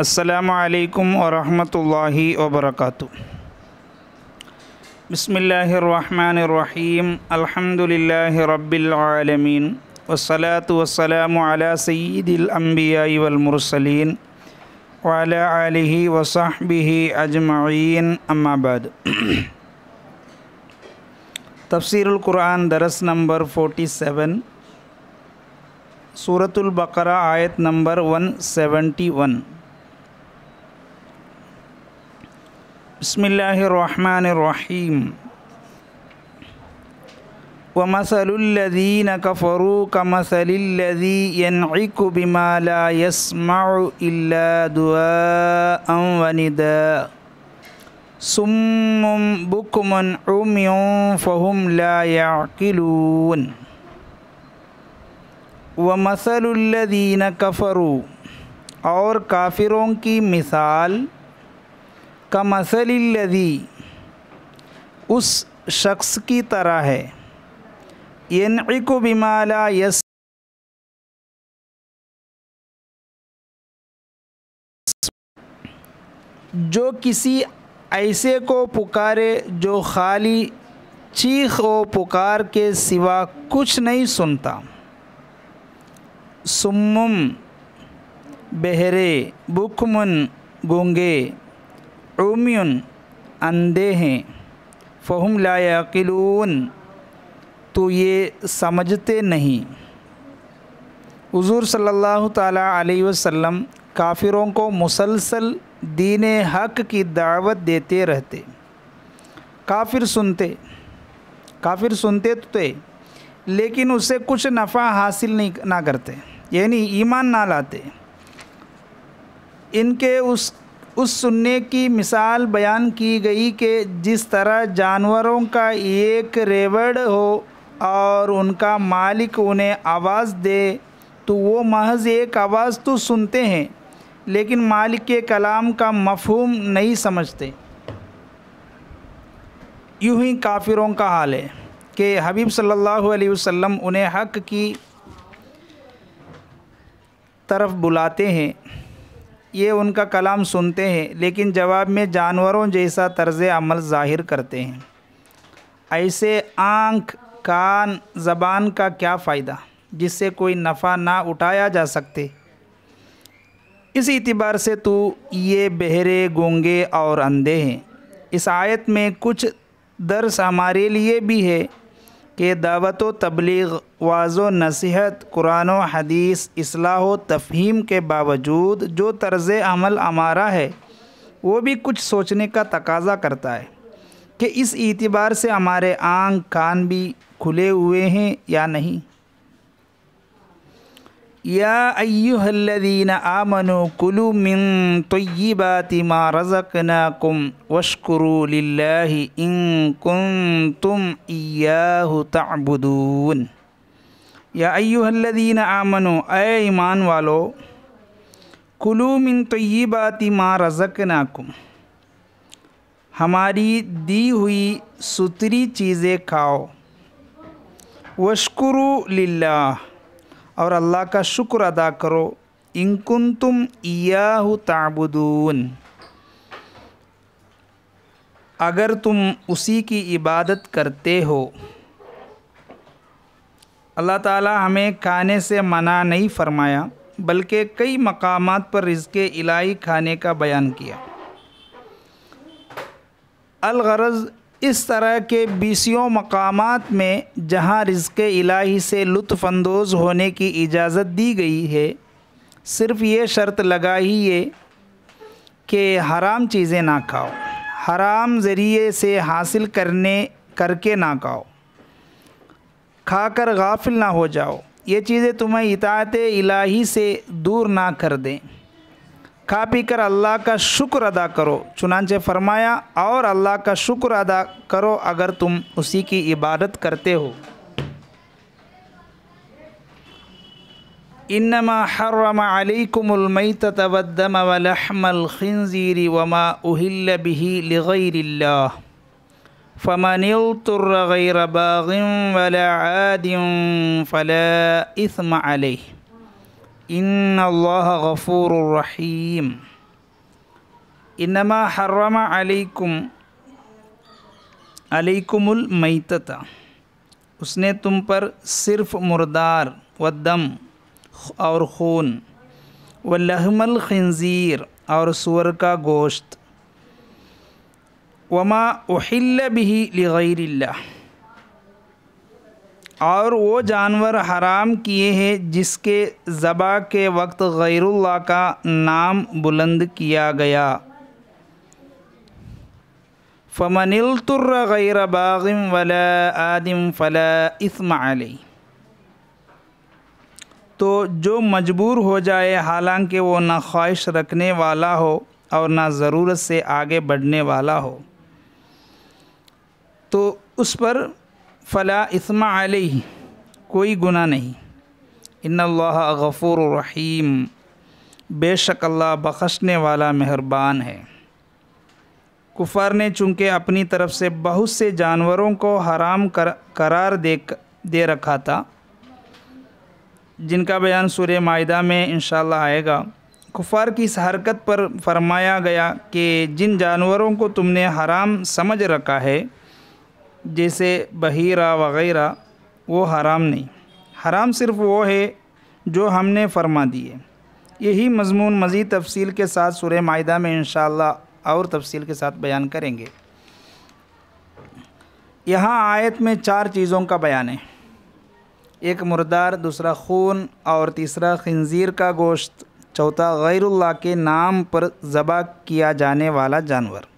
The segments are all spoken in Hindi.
السلام عليكم ورحمة الله وبركاته بسم الله الرحمن الرحيم الحمد لله رب العالمين والصلاة والسلام على سيد الأنبياء والمرسلين وعلى آله وصحبه أجمعين أما بعد تفسير القرآن درس نمبر 47 سورة البقرة آية نمبر 171 بسم الله الرحمن الرحيم ومثل الذين كفروا كمثل الذي ينعق بما لا يسمع إلا دعاء ونداء سم بكم عمي فهم لا يعقلون ومثل الذين كفروا और काफिरों की مثال का मसलदी उस शख्स की तरह है यनको बिमाला यस जो किसी ऐसे को पुकारे जो खाली चीख व पुकार के सिवा कुछ नहीं सुनता सुम्मुम बहरे बुकमन गंगे उमयन अंधे हैं फ़हम लायाकिलून तो ये समझते नहीं हजूर सल्लल्लाहु अलैहि वसल्लम काफिरों को मुसलसल दीन हक की दावत देते रहते काफिर सुनते काफिर सुनते तो थे लेकिन उससे कुछ नफ़ा हासिल नहीं ना करते यानी ईमान ना लाते इनके उस उस सुनने की मिसाल बयान की गई कि जिस तरह जानवरों का एक रेवड़ हो और उनका मालिक उन्हें आवाज़ दे तो वो महज एक आवाज़ तो सुनते हैं लेकिन मालिक के कलाम का मफहम नहीं समझते यूं ही काफिरों का हाल है कि हबीब सल्लल्लाहु अलैहि वसल्लम उन्हें हक की तरफ बुलाते हैं ये उनका कलाम सुनते हैं लेकिन जवाब में जानवरों जैसा तर्ज अमल ज़ाहिर करते हैं ऐसे आँख कान ज़बान का क्या फ़ायदा जिससे कोई नफ़ा ना उठाया जा सकते इस इतबार से तो ये बहरे गूंगे और अंधे हैं इस आयत में कुछ दर्स हमारे लिए भी है कि दावत तबलीग वाज नसीहत कुरान हदीस असलाह तफहीम के बावजूद जो तर्ज़ अमल हमारा है वो भी कुछ सोचने का तकाजा करता है कि इस एतबार से हमारे आँख कान भी खुले हुए हैं या नहीं يا أيها الذين آمنوا كلوا من طيبات ما رزقناكم واشكروا لله إن كنتم إياه تعبدون يا أيها الذين آمنوا أي إيمان والو كلوا من طيبات ما رزقناكم ہماری دی ہوئی ستری چیزیں کھاؤ وشکرو للہ और अल्लाह का शुक्र अदा करो इनकुन तुम ईयाहु ताबुदून अगर तुम उसी की इबादत करते हो अल्लाह ताला हमें खाने से मना नहीं फरमाया बल्कि कई मकाम पर रिज़ इलाही खाने का बयान किया अलगरज़ इस तरह के बीसियों मकाम में जहाँ रिज़ इलाही से लुफानंदोज़ होने की इजाज़त दी गई है सिर्फ़ ये शर्त लगाइए कि हराम चीज़ें ना खाओ हराम ज़रिए से हासिल करने करके ना खाओ खाकर गाफिल ना हो जाओ ये चीज़ें तुम्हें इतात इलाही से दूर ना कर दें کھا پی کر اللہ کا شکر ادا کرو چنانچہ فرمایا اور اللہ کا شکر ادا کرو اگر تم اسی کی عبادت کرتے ہو انما حرم علیکم المیتت والدم ولحم الخنزیر وما اہل به لغیر اللہ فمن اضطر غير باغ ولا عاد فلا اثم عليه إن الله غفور رحيم إنما حرم عليكم عليكم الميتة اس نے تم پر صرف مردار والدم اور خون واللحم الخنزیر اور سور کا گوشت وما احل به لغیر اللہ और वो जानवर हराम किए हैं जिसके ज़बा के वक्त गैरुल्ला का नाम बुलंद किया गया फ़मनिल तुर्र गैर बागिम वला आदिम फ़ला इसमाल तो जो मजबूर हो जाए हालांकि वो ना ख्वाहिश रखने वाला हो और ना ज़रूरत से आगे बढ़ने वाला हो तो उस पर फ़ला इसमा आलही कोई गुना नहीं इन गफ़ूर रहीम बेशक अल्लाह बख्शने वाला मेहरबान है कुफार ने चूँकि अपनी तरफ से बहुत से जानवरों को हराम कर, करार दे दे रखा था जिनका बयान सूर्य माहा में इन आएगा कुफार की इस हरकत पर फरमाया गया कि जिन जानवरों को तुमने हराम समझ रखा है जैसे बहीरा वग़ैरह वो हराम नहीं हराम सिर्फ़ वो है जो हमने फरमा दिए यही मजमून मज़ीद तफसील के साथ सुर माहा में इन और तफसील के साथ बयान करेंगे यहाँ आयत में चार चीज़ों का बयान है एक मुर्दार दूसरा खून और तीसरा खंजीर का गोश्त चौथा गैरुल्ला के नाम पर ज़बा किया जाने वाला जानवर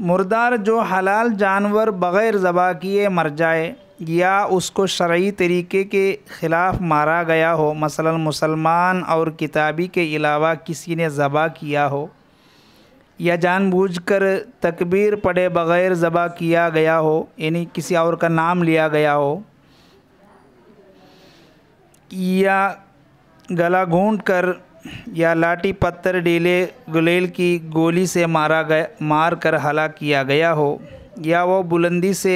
मुर्दार जो हलाल जानवर बग़ैर ज़बा किए मर जाए या उसको शर्य तरीके के ख़िलाफ़ मारा गया हो मसलन मुसलमान और किताबी के अलावा किसी ने ज़बा किया हो या जानबूझकर तकबीर पढ़े बग़ैर ज़बा किया गया हो यानी किसी और का नाम लिया गया हो या गला घूंट कर या लाठी पत्थर डीले गुलेल की गोली से मारा गया मार कर हला किया गया हो या वह बुलंदी से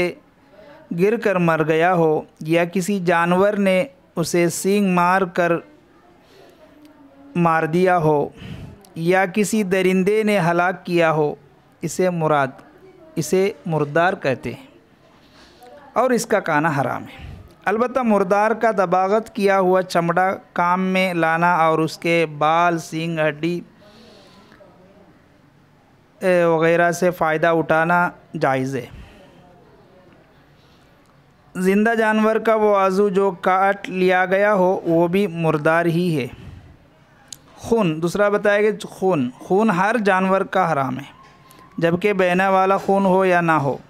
गिर कर मर गया हो या किसी जानवर ने उसे सींग मार कर मार दिया हो या किसी दरिंदे ने हलाक किया हो इसे मुराद इसे मुर्दार कहते हैं और इसका काना हराम है अलबत् मुर्दार का दबागत किया हुआ चमड़ा काम में लाना और उसके बाल सींग हड्डी वगैरह से फ़ायदा उठाना जायज़ है ज़िंदा जानवर का वो आज़ू जो काट लिया गया हो वो भी मुर्दार ही है खून दूसरा बताया कि खून खून हर जानवर का हराम है जबकि बहने वाला खून हो या ना हो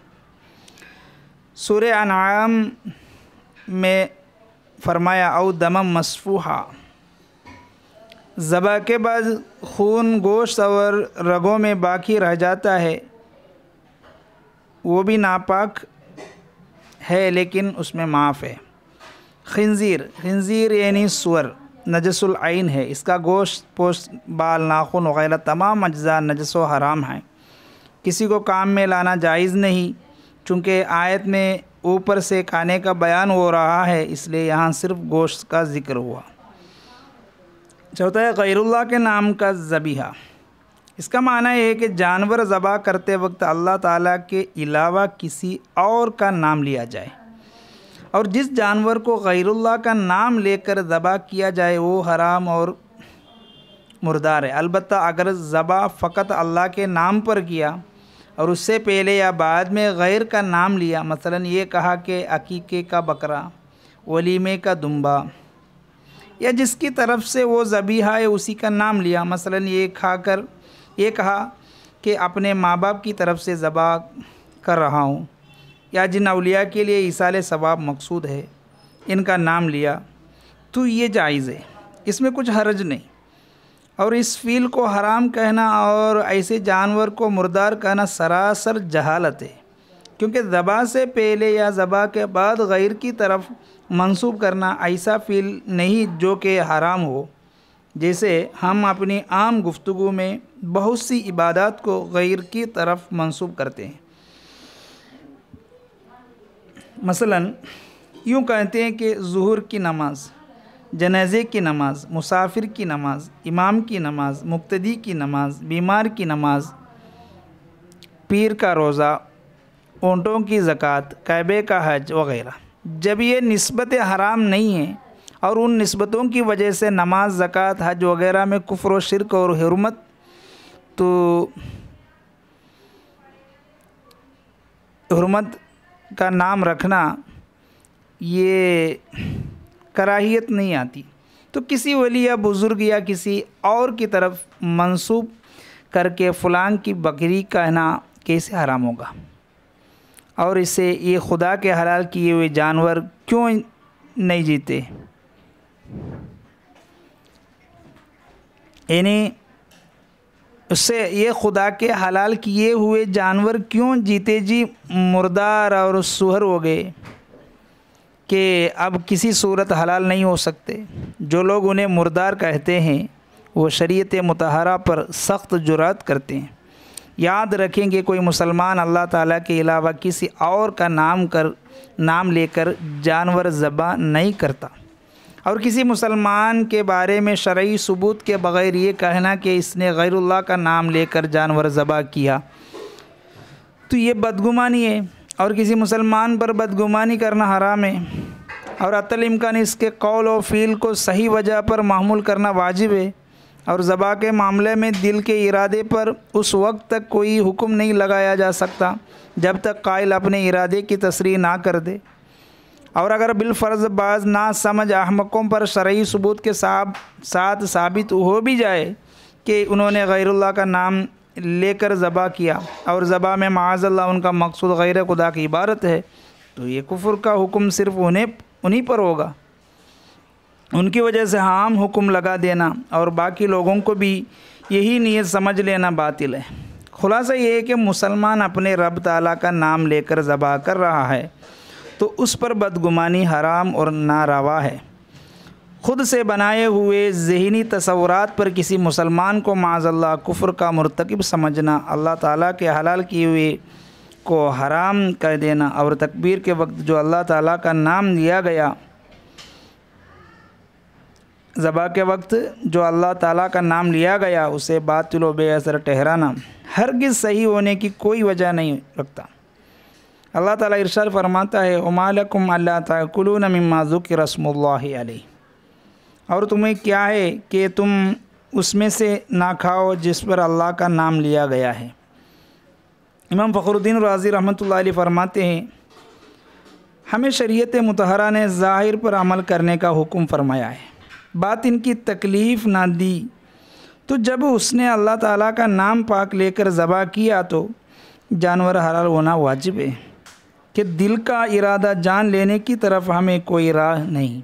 सूर्य अनाम में फरमाया और दमम मसफूहा ज़बा के बाद खून गोश्त और रगों में बाकी रह जाता है वो भी नापाक है लेकिन उसमें माफ़ है खंजीर खंजीर यानी सुअर नजसुल आइन है इसका गोश्त पोस्ट बाल नाखून वगैरह तमाम अज्जा नजस व हराम हैं किसी को काम में लाना जायज़ नहीं चूँकि आयत में ऊपर से खाने का बयान हो रहा है इसलिए यहाँ सिर्फ गोश्त का ज़िक्र हुआ चौथा है गैरुल्ला के नाम का ज़बीहा इसका माना यह है कि जानवर ज़बा करते वक्त अल्लाह ताला के अलावा किसी और का नाम लिया जाए और जिस जानवर को गैरुल्ला का नाम लेकर ज़बा किया जाए वो हराम और मुर्दार है अलबत् अगर ज़बा फ़कत अल्लाह के नाम पर किया और उससे पहले या बाद में गैर का नाम लिया मसलन ये कहा कि अकीके का बकरा वलीमे का दुम्बा या जिसकी तरफ से वो जबी है उसी का नाम लिया मसलन ये खाकर ये कहा कि अपने माँ बाप की तरफ से ज़बा कर रहा हूँ या जिन अलिया के लिए इसाल सवाब मकसूद है इनका नाम लिया तो ये जायज़ है इसमें कुछ हरज नहीं और इस फील को हराम कहना और ऐसे जानवर को मुर्दार कहना सरासर जहालत है क्योंकि ज़बा से पहले या ज़बा के बाद गैर की तरफ मंसूब करना ऐसा फील नहीं जो कि हराम हो जैसे हम अपनी आम गुफ्तु में बहुत सी इबादत को गैर की तरफ मंसूब करते हैं मसलन यूँ कहते हैं कि जहर की नमाज़ जनाजे की नमाज़ मुसाफिर की नमाज़ इमाम की नमाज़ मुक्तदी की नमाज़ बीमार की नमाज़ पीर का रोज़ा ऊँटों की ज़क़़त कैबे का हज वगैरह जब ये नस्बत हराम नहीं है और उन नस्बतों की वजह से नमाज ज़क़़त हज वगैरह में कुफर शिरक और हरमत तो हरमत का नाम रखना ये कराहियत नहीं आती तो किसी वली या बुज़ुर्ग या किसी और की तरफ मंसूब करके फलांग की बकरी कहना कैसे हराम होगा और इसे ये खुदा के हलाल किए हुए जानवर क्यों नहीं जीते यानी उससे ये खुदा के हलाल किए हुए जानवर क्यों जीते जी मुर्दार और सुहर हो गए कि अब किसी सूरत हलाल नहीं हो सकते जो लोग उन्हें मुर्दार कहते हैं वो शरीयत मतहरा पर सख्त जुरात करते हैं याद रखें कि कोई मुसलमान अल्लाह ताला के अलावा किसी और का नाम कर नाम लेकर जानवर ज़बा नहीं करता और किसी मुसलमान के बारे में शरय सबूत के बग़ैर ये कहना कि इसने गैरुल्लाह का नाम लेकर जानवर ज़बा किया तो ये बदगुमानी है और किसी मुसलमान पर बदगुमानी करना हराम है और अतल इम्कान इसके कौल और फील को सही वजह पर मामूल करना वाजिब है और ज़बा के मामले में दिल के इरादे पर उस वक्त तक कोई हुक्म नहीं लगाया जा सकता जब तक कायल अपने इरादे की तस्री ना कर दे और अगर बिलफ़र्ज़ बाज ना समझ अहमकों पर शरयी सबूत के साथ साबित हो भी जाए कि उन्होंने गैरुल्ला का नाम लेकर ज़बा किया और ज़बा में माजल्ला उनका मकसूद गैर खुदा की इबारत है तो ये कुफर का हुक्म सिर्फ उन्हें उन्हीं पर होगा उनकी वजह से आम हुक्म लगा देना और बाकी लोगों को भी यही नीयत समझ लेना बातिल है खुलासा ये है कि मुसलमान अपने रब ताला का नाम लेकर ज़बा कर रहा है तो उस पर बदगुमानी हराम और नारवा है खुद से बनाए हुए जहनी तस्वरत पर किसी मुसलमान को माजल्ला कुफर का मरतकब समझना अल्लाह ताला के हलाल किए हुए को हराम कर देना और तकबीर के वक्त जो अल्लाह ताला का नाम लिया गया ज़बा के वक्त जो अल्लाह ताला का नाम लिया गया उसे बातिलो बेअसर ठहराना हरगिज़ सही होने की कोई वजह नहीं रखता अल्लाह ताला इरशाद फरमाता है उमालकुम अल्लाह तकुलून मिम्मा ज़ुक रस्मुल्लाह और तुम्हें क्या है कि तुम उसमें से ना खाओ जिस पर अल्लाह का नाम लिया गया है इमाम फ़खरुद्दीन राज़ी रहमत फरमाते हैं हमें शरीयत मतहरा ने ज़ाहिर पर अमल करने का हुक्म फरमाया है बात इनकी तकलीफ़ ना दी तो जब उसने अल्लाह ताला का नाम पाक लेकर ज़बा किया तो जानवर हलाल होना वाजिब है कि दिल का इरादा जान लेने की तरफ हमें कोई राह नहीं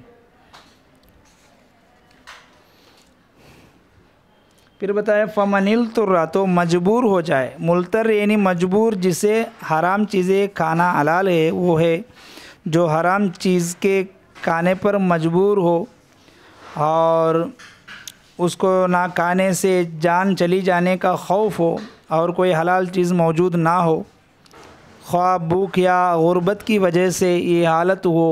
फिर बताए फ़मनिल तुर्रा तो मजबूर हो जाए मुलतर यानी मजबूर जिसे हराम चीज़ें खाना हलाल है वो है जो हराम चीज़ के खाने पर मजबूर हो और उसको ना खाने से जान चली जाने का खौफ हो और कोई हलाल चीज़ मौजूद ना हो ख्वाब भूख या गुर्बत की वजह से ये हालत हो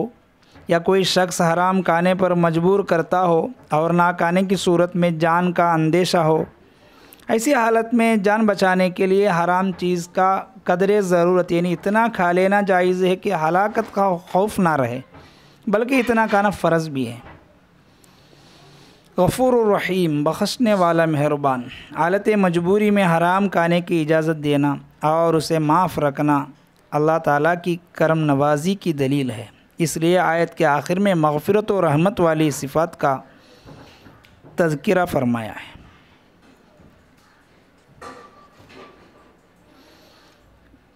या कोई शख्स हराम खाने पर मजबूर करता हो और ना खाने की सूरत में जान का अंदेशा हो ऐसी हालत में जान बचाने के लिए हराम चीज़ का कदर ज़रूरत यानी इतना खा लेना जायज़ है कि हलाकत का खौफ ना रहे बल्कि इतना खाना फ़र्ज भी है गफ़ूर रहीम बख्शने वाला मेहरबान हालत मजबूरी में हराम खाने की इजाज़त देना और उसे माफ़ रखना अल्लाह ताला की करम नवाजी की दलील है इसलिए आयत के आखिर में मगफ़रत और रहमत वाली सिफ़ात का तज़किरा फरमाया है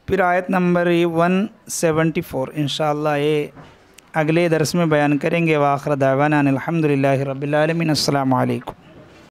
फिर आयत नंबर वन सेवेंटी फ़ोर इन ये अगले दरस में बयान करेंगे वाखर दावाना अलहमदिल्ला रबीआलमिन अल्लाम